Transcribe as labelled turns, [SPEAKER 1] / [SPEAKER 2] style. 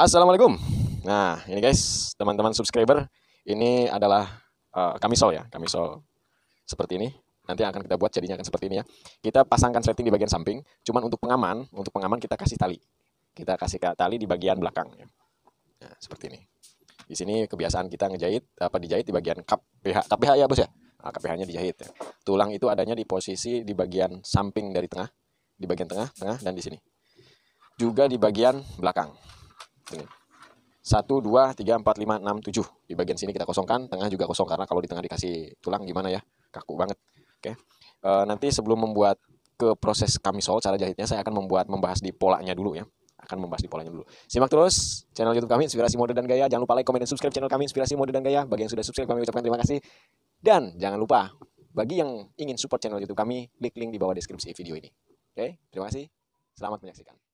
[SPEAKER 1] Assalamualaikum. Nah, ini guys, teman-teman subscriber, ini adalah uh, kamisol ya, kamisol seperti ini. Nanti akan kita buat jadinya akan seperti ini ya. Kita pasangkan setting di bagian samping, cuman untuk pengaman, untuk pengaman kita kasih tali. Kita kasih tali di bagian belakang ya. Nah, seperti ini. Di sini kebiasaan kita ngejahit apa dijahit di bagian cup PH, kap PH ya, Bos ya. Nah, kap PH-nya dijahit ya. Tulang itu adanya di posisi di bagian samping dari tengah, di bagian tengah, tengah dan di sini. Juga di bagian belakang. Ini. 1, 2, 3, 4, 5, 6, 7. Di bagian sini kita kosongkan, tengah juga kosong karena kalau di tengah dikasih tulang gimana ya, kaku banget. Oke. E, nanti sebelum membuat ke proses kamisol cara jahitnya saya akan membuat membahas di polanya dulu ya akan membahas di polanya dulu. Simak terus channel YouTube kami Inspirasi Mode dan Gaya. Jangan lupa like, komen, dan subscribe channel kami Inspirasi Mode dan Gaya. Bagi yang sudah subscribe kami ucapkan terima kasih. Dan jangan lupa bagi yang ingin support channel YouTube kami, klik link di bawah deskripsi video ini. Oke, terima kasih.
[SPEAKER 2] Selamat menyaksikan.